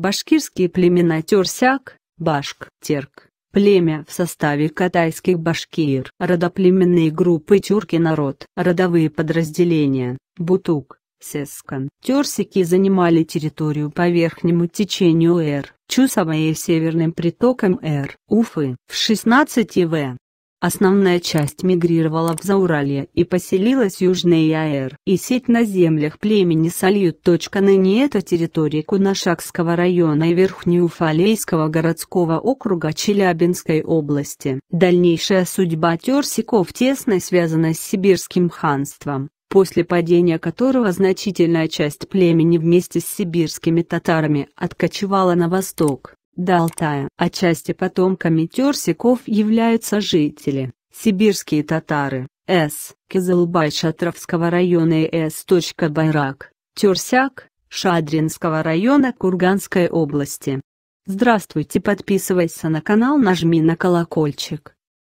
Башкирские племена Терсяк, Башк, Терк, племя в составе катайских башкир, родоплеменные группы тюрки народ, родовые подразделения, бутук, сескан. Терсики занимали территорию по верхнему течению Эр, Чусовой и северным притоком Эр, Уфы. В 16 В. Основная часть мигрировала в Зауралье и поселилась в Южной Яэр. И сеть на землях племени Сальют. Ныне это территории Кунашакского района и Верхнеуфалейского городского округа Челябинской области. Дальнейшая судьба Терсиков тесно связана с сибирским ханством после падения которого значительная часть племени вместе с сибирскими татарами откочевала на восток до Алтая. Отчасти потомками терсиков являются жители, сибирские татары, С. Кизылбай Шатровского района и С. Байрак, Терсяк, Шадринского района Курганской области. Здравствуйте, подписывайся на канал, нажми на колокольчик.